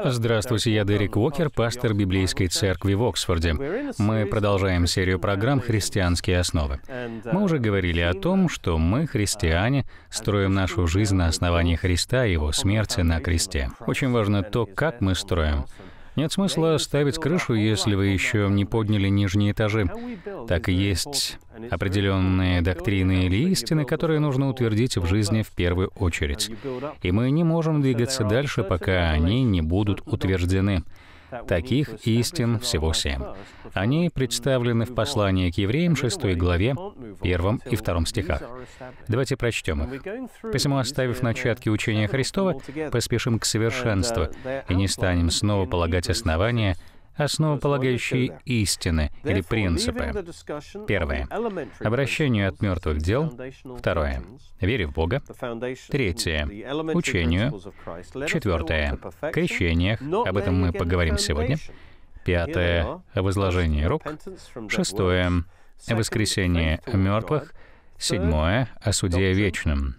Здравствуйте, я Дерек Уокер, пастор Библейской церкви в Оксфорде. Мы продолжаем серию программ «Христианские основы». Мы уже говорили о том, что мы, христиане, строим нашу жизнь на основании Христа и Его смерти на кресте. Очень важно то, как мы строим. Нет смысла ставить крышу, если вы еще не подняли нижние этажи. Так и есть определенные доктрины или истины, которые нужно утвердить в жизни в первую очередь. И мы не можем двигаться дальше, пока они не будут утверждены. Таких истин всего семь. Они представлены в послании к евреям 6 главе, 1 и 2 стихах. Давайте прочтем их. «Посему, оставив начатки учения Христова, поспешим к совершенству и не станем снова полагать основания основополагающие истины или принципы. Первое. Обращению от мертвых дел. Второе. Вере в Бога. Третье. Учению. Четвертое. Крещениях. Об этом мы поговорим сегодня. Пятое. Возложение рук. Шестое. Воскресение мертвых. Седьмое — о суде вечном.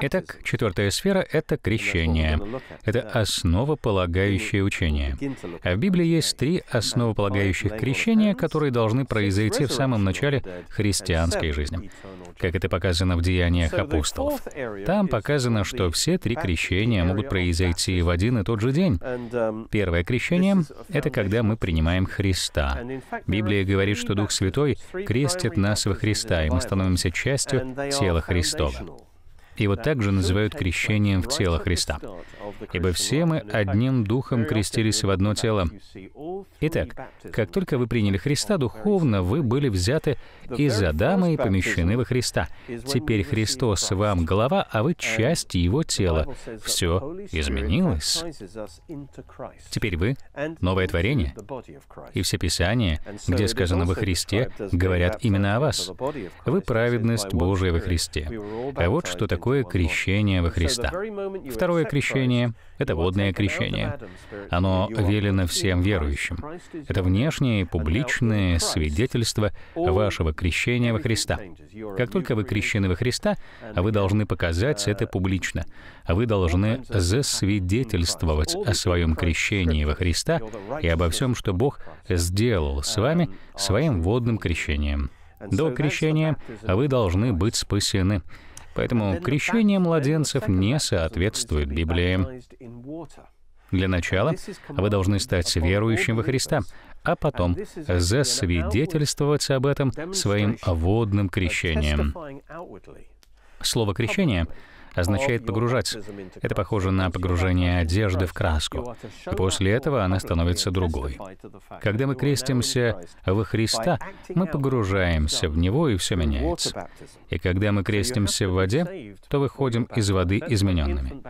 Итак, четвертая сфера — это крещение. Это основополагающее учение. А в Библии есть три основополагающих крещения, которые должны произойти в самом начале христианской жизни, как это показано в Деяниях апостолов. Там показано, что все три крещения могут произойти в один и тот же день. Первое крещение — это когда мы принимаем Христа. Библия говорит, что Дух Святой крестит нас во Христа, и мы становимся частью тела Христова. Его также называют крещением в тело Христа. Ибо все мы одним духом крестились в одно тело. Итак, как только вы приняли Христа, духовно вы были взяты из Адама и помещены во Христа. Теперь Христос вам голова, а вы часть Его тела. Все изменилось. Теперь вы — новое творение. И все Писания, где сказано во Христе, говорят именно о вас. Вы — праведность Божия во Христе. А вот что такое такое крещение во Христа. Второе крещение — это водное крещение. Оно велено всем верующим. Это внешнее и публичное свидетельство вашего крещения во Христа. Как только вы крещены во Христа, вы должны показать это публично. Вы должны засвидетельствовать о своем крещении во Христа и обо всем, что Бог сделал с вами своим водным крещением. До крещения вы должны быть спасены. Поэтому крещение младенцев не соответствует Библии. Для начала вы должны стать верующим во Христа, а потом засвидетельствовать об этом своим водным крещением. Слово «крещение» означает погружаться. Это похоже на погружение одежды в краску. И после этого она становится другой. Когда мы крестимся во Христа, мы погружаемся в Него, и все меняется. И когда мы крестимся в воде, то выходим из воды измененными.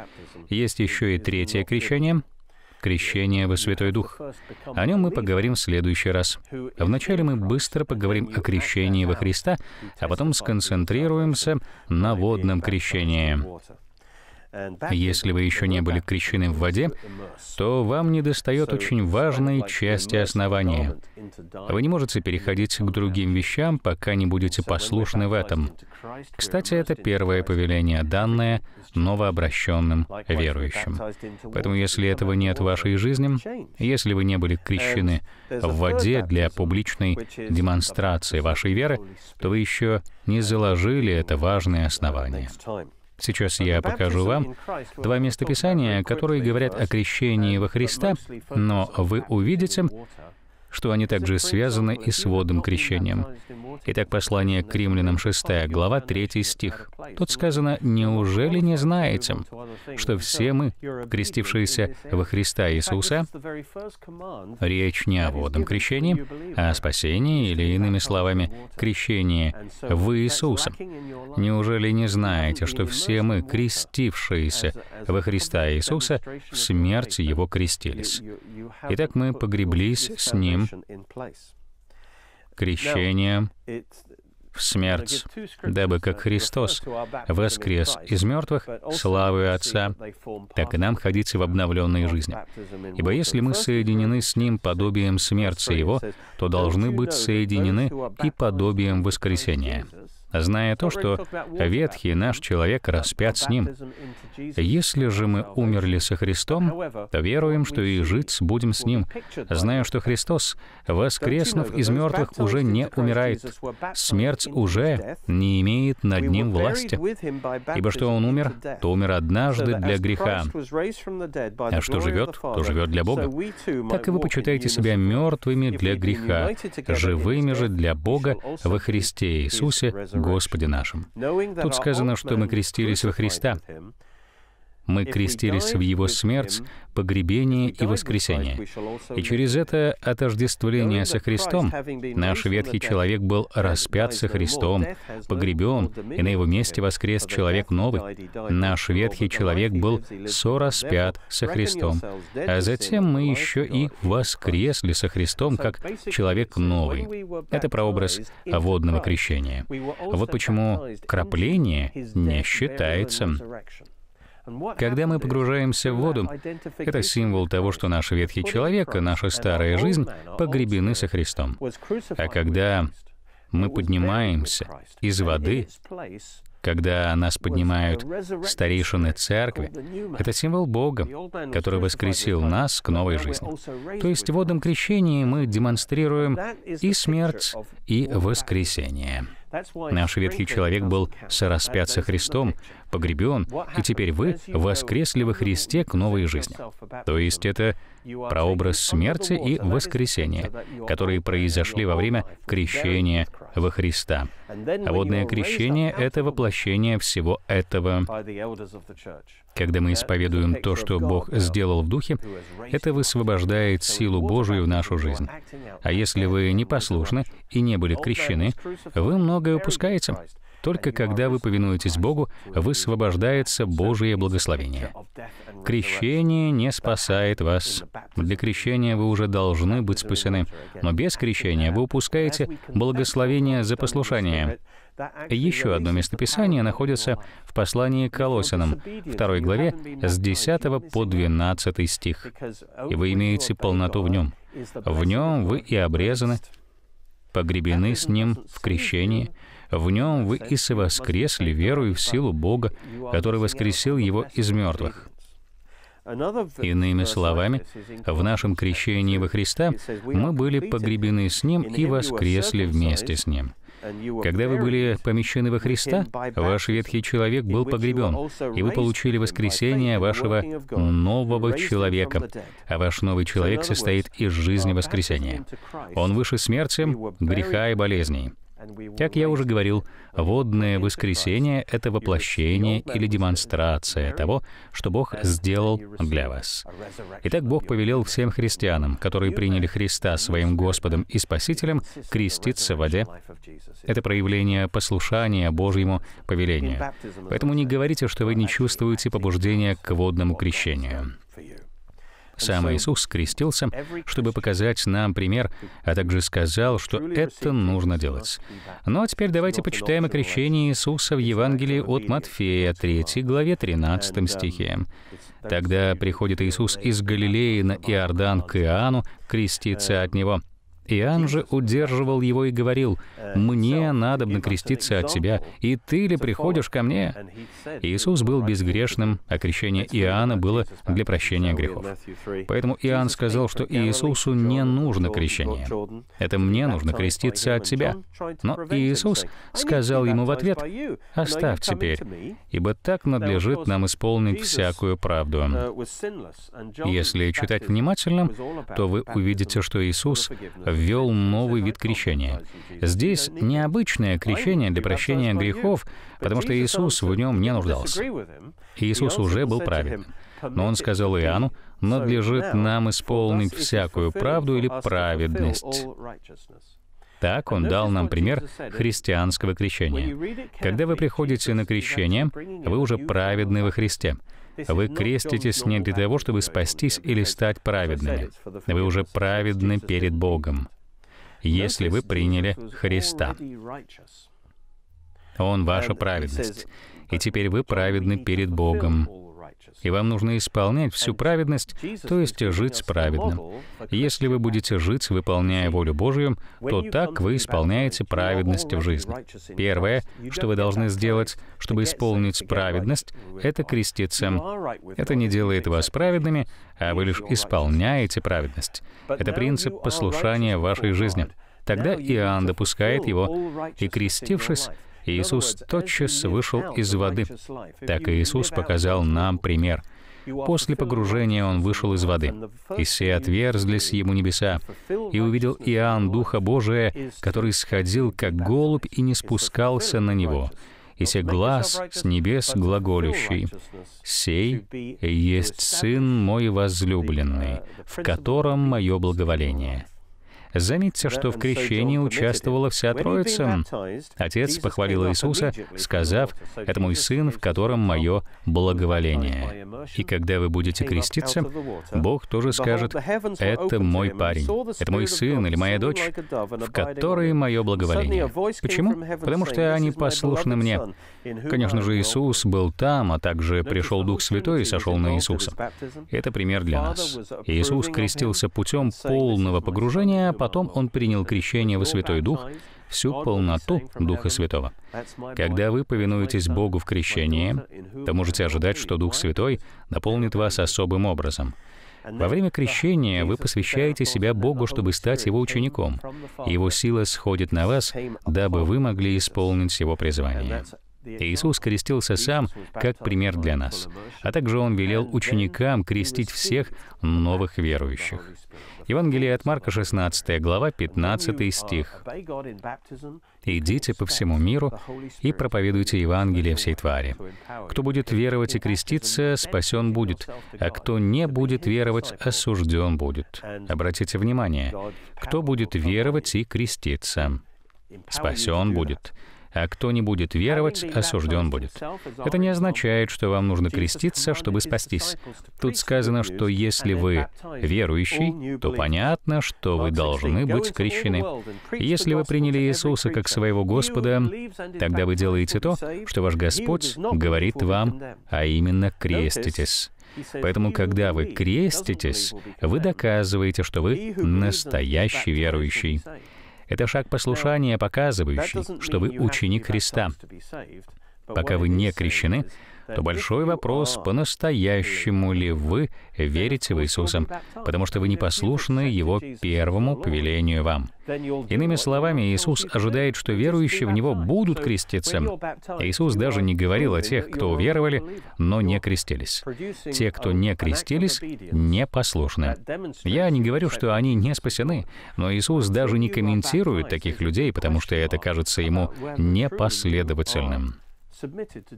Есть еще и третье крещение — крещение во Святой Дух. О нем мы поговорим в следующий раз. Вначале мы быстро поговорим о крещении во Христа, а потом сконцентрируемся на водном крещении. Если вы еще не были крещены в воде, то вам недостает очень важной части основания. Вы не можете переходить к другим вещам, пока не будете послушны в этом. Кстати, это первое повеление, данное новообращенным верующим. Поэтому, если этого нет в вашей жизни, если вы не были крещены в воде для публичной демонстрации вашей веры, то вы еще не заложили это важное основание. Сейчас я покажу вам два места писания, которые говорят о крещении во Христа, но вы увидите, что они также связаны и с водным крещением. Итак, послание к римлянам 6, глава 3 стих. Тут сказано, «Неужели не знаете, что все мы, крестившиеся во Христа Иисуса, речь не о водном крещении, а о спасении, или, иными словами, крещении в Иисуса. Неужели не знаете, что все мы, крестившиеся во Христа Иисуса, в смерти Его крестились? Итак, мы погреблись с Ним крещением в смерть, дабы uh, как Христос воскрес из мертвых славы Отца, так и нам ходить в обновленной жизни. Ибо если мы соединены с Ним подобием смерти Его, то должны быть соединены и подобием воскресения зная то, что ветхий наш человек распят с ним. Если же мы умерли со Христом, то веруем, что и жить будем с ним, зная, что Христос, воскреснув из мертвых, уже не умирает. Смерть уже не имеет над ним власти. Ибо что он умер, то умер однажды для греха. А что живет, то живет для Бога. Так и вы почитаете себя мертвыми для греха, живыми же для Бога во Христе Иисусе, Господе нашим. Тут сказано, что мы крестились во Христа. Мы крестились в Его смерть, погребение и воскресение. И через это отождествление со Христом наш ветхий человек был распят со Христом, погребен, и на его месте воскрес человек новый. Наш ветхий человек был сораспят со Христом. А затем мы еще и воскресли со Христом, как человек новый. Это прообраз водного крещения. Вот почему кропление не считается. Когда мы погружаемся в воду, это символ того, что наш ветхий человек, и наша старая жизнь погребены со Христом. А когда мы поднимаемся из воды, когда нас поднимают старейшины церкви, это символ Бога, который воскресил нас к новой жизни. То есть в водном крещении мы демонстрируем и смерть, и воскресение. Наш ветхий человек был сораспят со Христом, погребен, и теперь вы воскресли во Христе к новой жизни. То есть это прообраз смерти и воскресения, которые произошли во время крещения во Христа. А водное крещение — это воплощение всего этого. Когда мы исповедуем то, что Бог сделал в Духе, это высвобождает силу Божию в нашу жизнь. А если вы непослушны и не были крещены, вы многое упускаете. Только когда вы повинуетесь Богу, высвобождается Божие благословение. Крещение не спасает вас. Для крещения вы уже должны быть спасены, но без крещения вы упускаете благословение за послушание. Еще одно местописание находится в послании к Колосинам, 2 главе, с 10 по 12 стих. «И вы имеете полноту в нем. В нем вы и обрезаны, погребены с ним в крещении, в нем вы и совоскресли верою в силу Бога, который воскресил его из мертвых. Иными словами, в нашем крещении во Христа мы были погребены с Ним и воскресли вместе с Ним. Когда вы были помещены во Христа, ваш ветхий человек был погребен, и вы получили воскресение вашего нового человека, а ваш новый человек состоит из жизни воскресения. Он выше смерти, греха и болезней. Как я уже говорил, водное воскресение — это воплощение или демонстрация того, что Бог сделал для вас. Итак, Бог повелел всем христианам, которые приняли Христа своим Господом и Спасителем, креститься в воде. Это проявление послушания Божьему повелению. Поэтому не говорите, что вы не чувствуете побуждения к водному крещению. Сам Иисус крестился, чтобы показать нам пример, а также сказал, что это нужно делать. Ну а теперь давайте почитаем о крещении Иисуса в Евангелии от Матфея, 3 главе 13 стихе. «Тогда приходит Иисус из Галилеи на Иордан к Иоанну креститься от него». Иоанн же удерживал его и говорил, «Мне надо бы креститься от тебя, и ты ли приходишь ко мне?» Иисус был безгрешным, а крещение Иоанна было для прощения грехов. Поэтому Иоанн сказал, что Иисусу не нужно крещение. «Это мне нужно креститься от тебя». Но Иисус сказал ему в ответ, «Оставь теперь, ибо так надлежит нам исполнить всякую правду». Если читать внимательно, то вы увидите, что Иисус ввел новый вид крещения. Здесь необычное крещение для прощения грехов, потому что Иисус в нем не нуждался. Иисус уже был праведным. Но он сказал Иоанну, «Надлежит нам исполнить всякую правду или праведность». Так он дал нам пример христианского крещения. Когда вы приходите на крещение, вы уже праведны во Христе. Вы «Ну, креститесь не для того, чтобы спастись или стать праведными. Вы уже праведны перед Богом, если вы приняли Христа. Он — ваша праведность. И теперь вы праведны перед Богом и вам нужно исполнять всю праведность, то есть жить праведным. Если вы будете жить, выполняя волю Божью, то так вы исполняете праведность в жизни. Первое, что вы должны сделать, чтобы исполнить праведность, это креститься. Это не делает вас праведными, а вы лишь исполняете праведность. Это принцип послушания вашей жизни. Тогда Иоанн допускает его, и, крестившись, Иисус тотчас вышел из воды. Так Иисус показал нам пример. После погружения он вышел из воды. И все отверзлись ему небеса, и увидел Иоанн Духа Божия, который сходил, как голубь, и не спускался на него. И все глаз с небес глаголющий, «Сей есть Сын мой возлюбленный, в котором мое благоволение». Заметьте, что в крещении участвовала вся Троица. Отец похвалил Иисуса, сказав, «Это мой Сын, в котором мое благоволение». И когда вы будете креститься, Бог тоже скажет, «Это мой парень, это мой сын или моя дочь, в которой мое благоволение». Почему? Потому что они послушны мне. Конечно же, Иисус был там, а также пришел Дух Святой и сошел на Иисуса. Это пример для нас. Иисус крестился путем полного погружения, потом он принял крещение во Святой Дух, всю полноту Духа Святого. Когда вы повинуетесь Богу в крещении, то можете ожидать, что Дух Святой наполнит вас особым образом. Во время крещения вы посвящаете себя Богу, чтобы стать Его учеником. Его сила сходит на вас, дабы вы могли исполнить Его призвание. Иисус крестился сам, как пример для нас. А также Он велел ученикам крестить всех новых верующих. Евангелие от Марка, 16 глава, 15 стих. «Идите по всему миру и проповедуйте Евангелие всей твари. Кто будет веровать и креститься, спасен будет, а кто не будет веровать, осужден будет». Обратите внимание, кто будет веровать и креститься, спасен будет а кто не будет веровать, осужден будет. Это не означает, что вам нужно креститься, чтобы спастись. Тут сказано, что если вы верующий, то понятно, что вы должны быть крещены. Если вы приняли Иисуса как своего Господа, тогда вы делаете то, что ваш Господь говорит вам, а именно креститесь. Поэтому, когда вы креститесь, вы доказываете, что вы настоящий верующий. Это шаг послушания, показывающий, что вы ученик Христа. Пока вы не крещены, то большой вопрос, по-настоящему ли вы верите в Иисуса, потому что вы не послушны Его первому повелению вам. Иными словами, Иисус ожидает, что верующие в Него будут креститься. Иисус даже не говорил о тех, кто уверовали, но не крестились. Те, кто не крестились, не послушны. Я не говорю, что они не спасены, но Иисус даже не комментирует таких людей, потому что это кажется ему непоследовательным.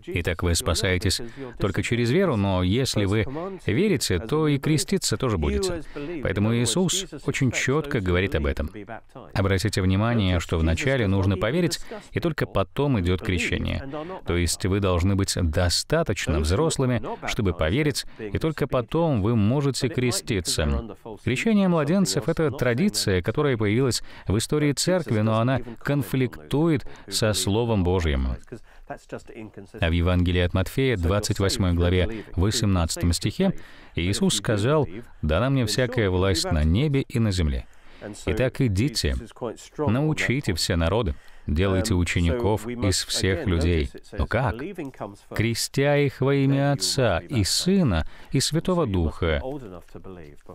Итак, вы спасаетесь только через веру, но если вы верите, то и креститься тоже будете. Поэтому Иисус очень четко говорит об этом. Обратите внимание, что вначале нужно поверить, и только потом идет крещение. То есть вы должны быть достаточно взрослыми, чтобы поверить, и только потом вы можете креститься. Крещение младенцев — это традиция, которая появилась в истории церкви, но она конфликтует со Словом Божьим. А в Евангелии от Матфея, 28 главе, 18 стихе, Иисус сказал, «Дана мне всякая власть на небе и на земле». Итак, идите, научите все народы, делайте um, учеников из всех людей. Но как? Крестя их во имя Отца и Сына и Святого Духа,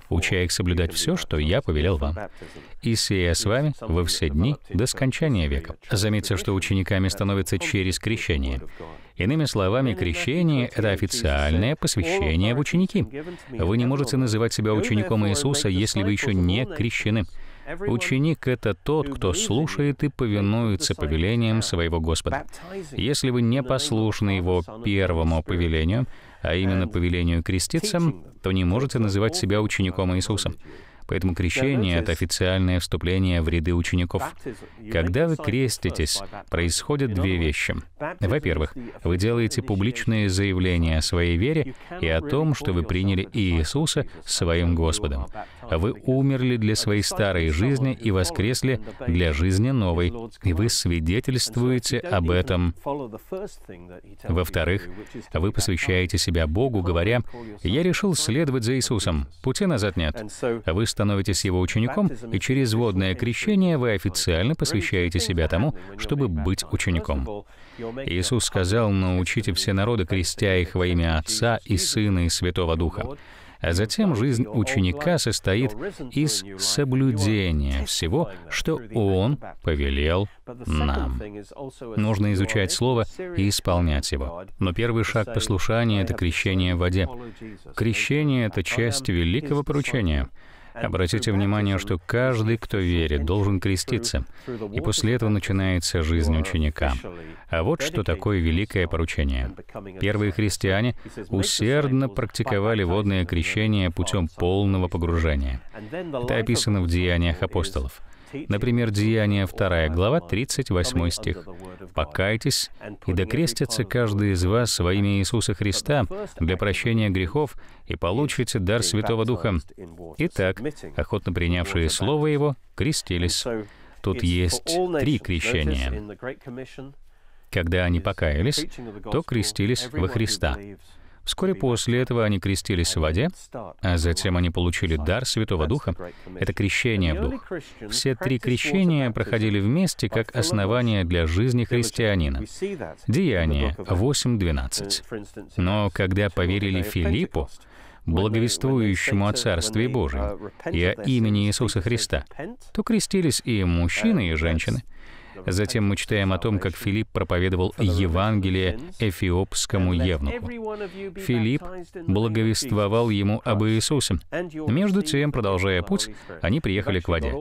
уча их соблюдать все, что я повелел вам. И сея с вами во все дни до скончания века. Заметьте, что учениками становятся через крещение. Иными словами, крещение — это официальное посвящение в ученики. Вы не можете называть себя учеником Иисуса, если вы еще не крещены. Ученик — это тот, кто слушает и повинуется повелениям своего Господа. Если вы не послушны Его первому повелению, а именно повелению креститься, то не можете называть себя учеником Иисуса. Поэтому крещение — это официальное вступление в ряды учеников. Когда вы креститесь, происходят две вещи. Во-первых, вы делаете публичное заявление о своей вере и о том, что вы приняли Иисуса своим Господом. Вы умерли для своей старой жизни и воскресли для жизни новой, и вы свидетельствуете об этом. Во-вторых, вы посвящаете себя Богу, говоря, «Я решил следовать за Иисусом, пути назад нет». Вы становитесь его учеником, и через водное крещение вы официально посвящаете себя тому, чтобы быть учеником. Иисус сказал, «Научите все народы, крестя их во имя Отца и Сына и Святого Духа». А затем жизнь ученика состоит из соблюдения всего, что Он повелел нам. Нужно изучать Слово и исполнять его. Но первый шаг послушания — это крещение в воде. Крещение — это часть великого поручения — Обратите внимание, что каждый, кто верит, должен креститься, и после этого начинается жизнь ученика. А вот что такое великое поручение. Первые христиане усердно практиковали водное крещение путем полного погружения. Это описано в Деяниях апостолов. Например, Деяния 2 глава, 38 стих. «Покайтесь, и докрестится каждый из вас во имя Иисуса Христа для прощения грехов и получите дар Святого Духа. Итак, охотно принявшие Слово Его крестились». Тут есть три крещения. Когда они покаялись, то крестились во Христа. Вскоре после этого они крестились в воде, а затем они получили дар Святого Духа. Это крещение в Дух. Все три крещения проходили вместе как основание для жизни христианина. Деяние 8.12. Но когда поверили Филиппу, благовествующему о Царстве Божьем и о имени Иисуса Христа, то крестились и мужчины, и женщины — Затем мы читаем о том, как Филипп проповедовал Евангелие эфиопскому евнуху. Филипп благовествовал ему об Иисусе. Между тем, продолжая путь, они приехали к воде.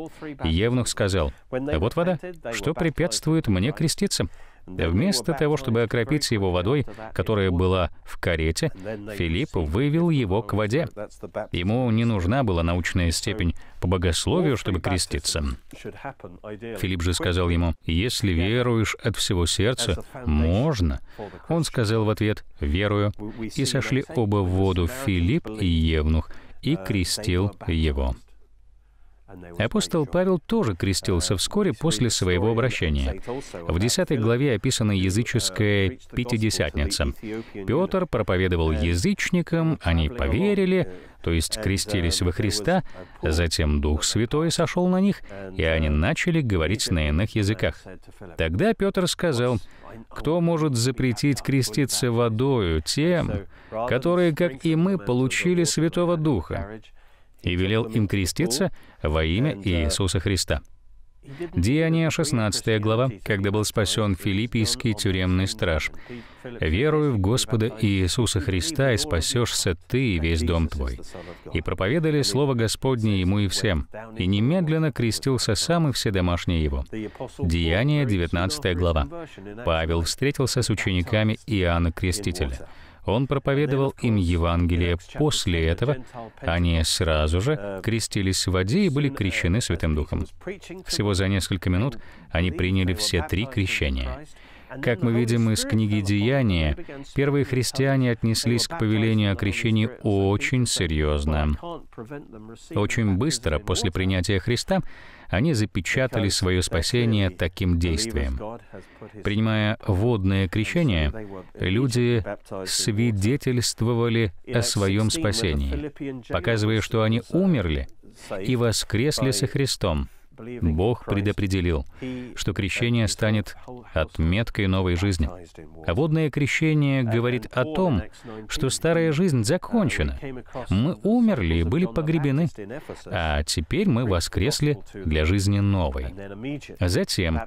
Евнух сказал, «Вот вода, что препятствует мне креститься?» Вместо того, чтобы окропить его водой, которая была в карете, Филипп вывел его к воде. Ему не нужна была научная степень по богословию, чтобы креститься. Филипп же сказал ему, «Если веруешь от всего сердца, можно». Он сказал в ответ, «Верую». И сошли оба в воду Филипп и Евнух, и крестил его. Апостол Павел тоже крестился вскоре после своего обращения. В 10 главе описана языческая Пятидесятница. Петр проповедовал язычникам, они поверили, то есть крестились во Христа, затем Дух Святой сошел на них, и они начали говорить на иных языках. Тогда Петр сказал, «Кто может запретить креститься водою тем, которые, как и мы, получили Святого Духа?» и велел им креститься во имя Иисуса Христа. Деяния 16 глава, когда был спасен филиппийский тюремный страж. Верую в Господа Иисуса Христа, и спасешься ты и весь дом твой». И проповедали Слово Господне ему и всем, и немедленно крестился сам и все домашние его. Деяния 19 глава. Павел встретился с учениками Иоанна Крестителя. Он проповедовал им Евангелие после этого. Они сразу же крестились в воде и были крещены Святым Духом. Всего за несколько минут они приняли все три крещения. Как мы видим из книги «Деяния», первые христиане отнеслись к повелению о крещении очень серьезно. Очень быстро после принятия Христа они запечатали свое спасение таким действием. Принимая водное крещение, люди свидетельствовали о своем спасении, показывая, что они uh, умерли и воскресли со Христом Бог предопределил, что крещение станет отметкой новой жизни. А водное крещение говорит о том, что старая жизнь закончена. Мы умерли и были погребены, а теперь мы воскресли для жизни новой. Затем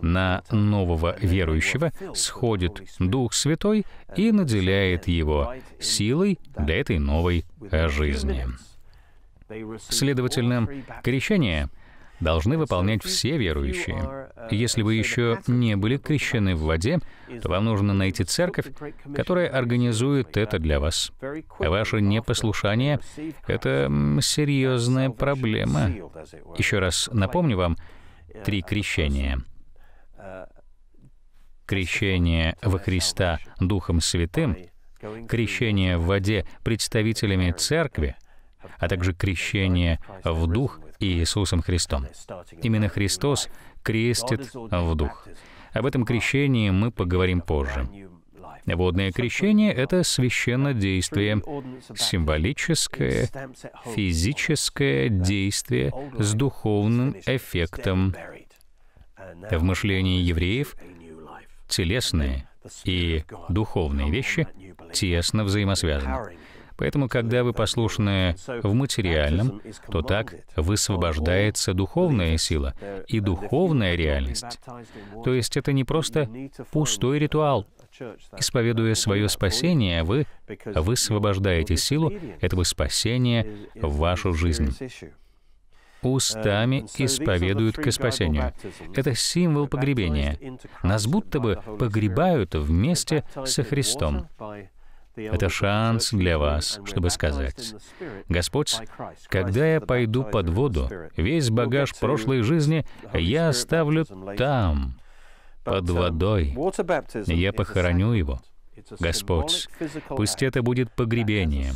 на нового верующего сходит Дух Святой и наделяет его силой для этой новой жизни. Следовательно, крещение — должны выполнять все верующие. Если вы еще не были крещены в воде, то вам нужно найти церковь, которая организует это для вас. Ваше непослушание — это серьезная проблема. Еще раз напомню вам три крещения. Крещение во Христа Духом Святым, крещение в воде представителями церкви, а также крещение в Дух Иисусом Христом. Именно Христос крестит в Дух. Об этом крещении мы поговорим позже. Водное крещение — это священное действие, символическое, физическое действие с духовным эффектом. В мышлении евреев телесные и духовные вещи тесно взаимосвязаны. Поэтому, когда вы послушны в материальном, то так высвобождается духовная сила и духовная реальность. То есть это не просто пустой ритуал. Исповедуя свое спасение, вы высвобождаете силу этого спасения в вашу жизнь устами исповедуют к спасению. Это символ погребения. Нас будто бы погребают вместе со Христом. Это шанс для вас, чтобы сказать, «Господь, когда я пойду под воду, весь багаж прошлой жизни я оставлю там, под водой. Я похороню его». Господь, пусть это будет погребением.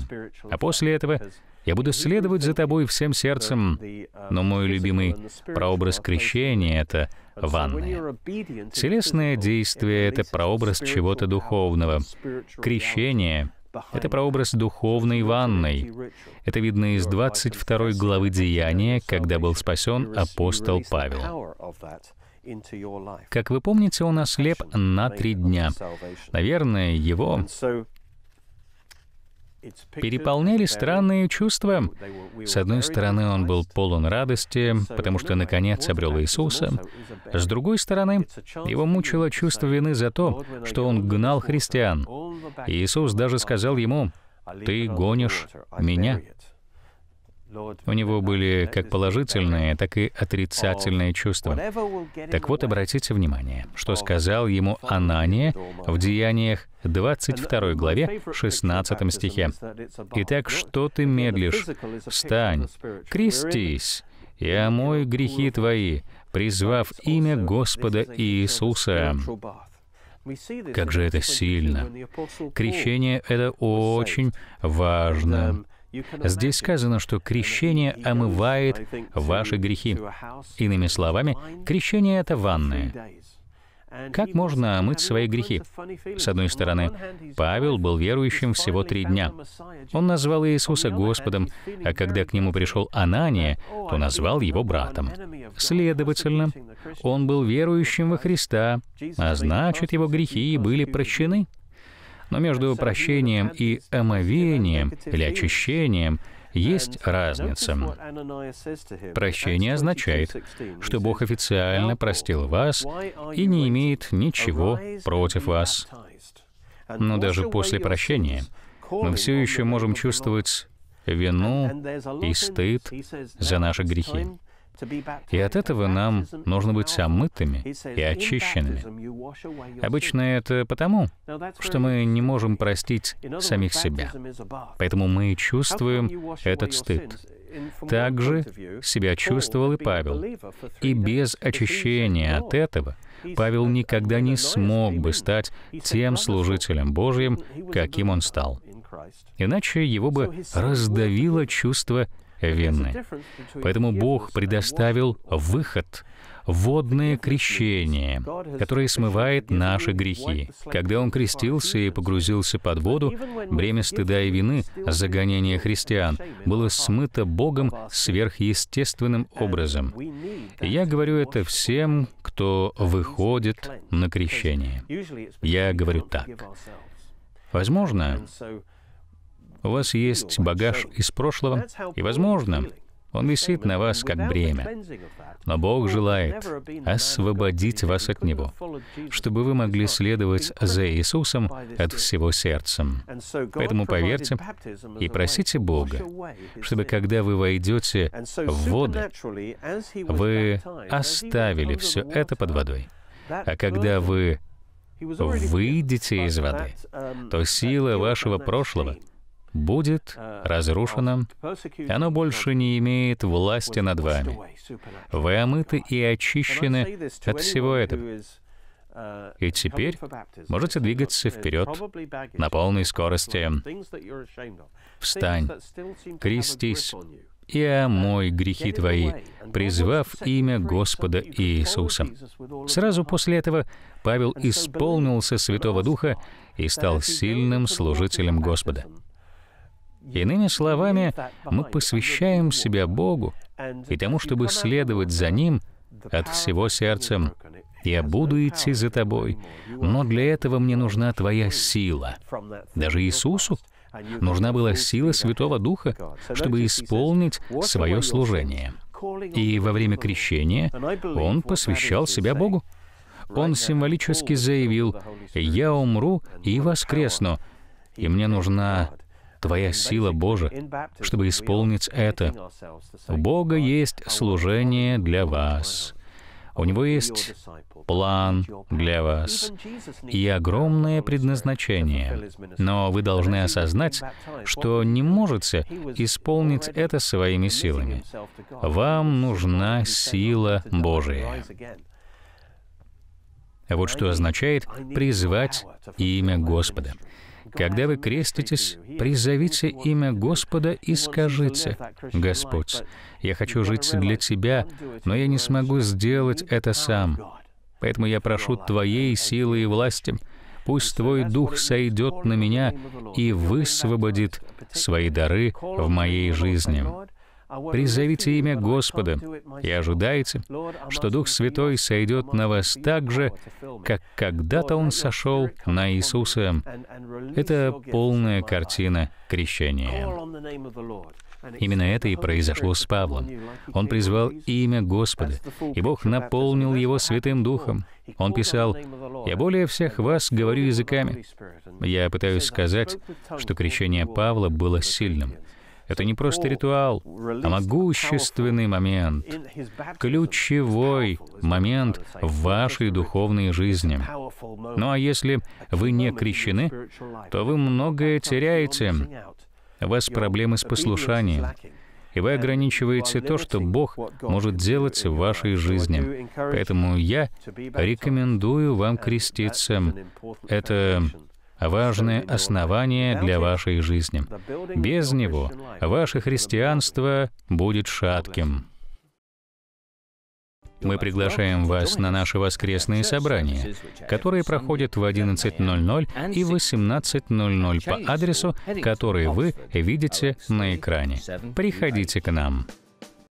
А после этого я буду следовать за Тобой всем сердцем. Uh, но мой любимый прообраз крещения — это ванны. Телесное действие — это прообраз чего-то духовного. Крещение — это прообраз духовной ванной. Это видно из 22 главы Деяния, когда был спасен апостол Павел. Как вы помните, он ослеп на три дня. Наверное, его переполняли странные чувства. С одной стороны, он был полон радости, потому что наконец обрел Иисуса. С другой стороны, его мучило чувство вины за то, что он гнал христиан. И Иисус даже сказал ему, «Ты гонишь меня». У него были как положительные, так и отрицательные чувства. Так вот, обратите внимание, что сказал ему Анания в Деяниях 22 главе 16 стихе. «Итак, что ты медлишь? Встань, крестись, и омой грехи твои, призвав имя Господа Иисуса». Как же это сильно! Крещение — это очень важно. Здесь сказано, что крещение омывает ваши грехи. Иными словами, крещение — это ванная. Как можно омыть свои грехи? С одной стороны, Павел был верующим всего три дня. Он назвал Иисуса Господом, а когда к нему пришел Анания, то назвал его братом. Следовательно, он был верующим во Христа, а значит, его грехи были прощены. Но между прощением и омовением или очищением есть разница. Прощение означает, что Бог официально простил вас и не имеет ничего против вас. Но даже после прощения мы все еще можем чувствовать вину и стыд за наши грехи. И от этого нам нужно быть омытыми и очищенными. Обычно это потому, что мы не можем простить самих себя. Поэтому мы чувствуем этот стыд. Также себя чувствовал и Павел. И без очищения от этого Павел никогда не смог бы стать тем служителем Божьим, каким он стал. Иначе его бы раздавило чувство вины. Поэтому Бог предоставил выход водное крещение, которое смывает наши грехи. Когда он крестился и погрузился под воду, бремя стыда и вины за христиан было смыто Богом сверхъестественным образом. Я говорю это всем, кто выходит на крещение. Я говорю так. Возможно, у вас есть багаж из прошлого, и, возможно, он висит на вас как бремя. Но Бог желает освободить вас от него, чтобы вы могли следовать за Иисусом от всего сердца. Поэтому поверьте и просите Бога, чтобы когда вы войдете в воды, вы оставили все это под водой. А когда вы выйдете из воды, то сила вашего прошлого будет разрушено, оно больше не имеет власти над вами. Вы омыты и очищены от всего этого. И теперь можете двигаться вперед на полной скорости. Встань, крестись и омой грехи твои, призвав имя Господа Иисуса. Сразу после этого Павел исполнился Святого Духа и стал сильным служителем Господа. Иными словами, мы посвящаем себя Богу и тому, чтобы следовать за Ним от всего сердцем. Я буду идти за тобой, но для этого мне нужна твоя сила. Даже Иисусу нужна была сила Святого Духа, чтобы исполнить свое служение. И во время крещения он посвящал себя Богу. Он символически заявил, «Я умру и воскресну, и мне нужна Твоя сила, Боже, чтобы исполнить это. У Бога есть служение для вас. У Него есть план для вас и огромное предназначение. Но вы должны осознать, что не можете исполнить это своими силами. Вам нужна сила Божия. Вот что означает призвать имя Господа. Когда вы креститесь, призовите имя Господа и скажите, «Господь, я хочу жить для Тебя, но я не смогу сделать это сам. Поэтому я прошу Твоей силы и власти, пусть Твой Дух сойдет на меня и высвободит свои дары в моей жизни» призовите имя Господа, и ожидайте, что Дух Святой сойдет на вас так же, как когда-то Он сошел на Иисуса. Это полная картина крещения. Именно это и произошло с Павлом. Он призвал имя Господа, и Бог наполнил его Святым Духом. Он писал, «Я более всех вас говорю языками». Я пытаюсь сказать, что крещение Павла было сильным — это не просто ритуал, а могущественный момент, ключевой момент в вашей духовной жизни. Ну а если вы не крещены, то вы многое теряете. У вас проблемы с послушанием, и вы ограничиваете то, что Бог может делать в вашей жизни. Поэтому я рекомендую вам креститься. Это важное основание для вашей жизни. Без него ваше христианство будет шатким. Мы приглашаем вас на наши воскресные собрания, которые проходят в 11.00 и 18.00 по адресу, который вы видите на экране. Приходите к нам.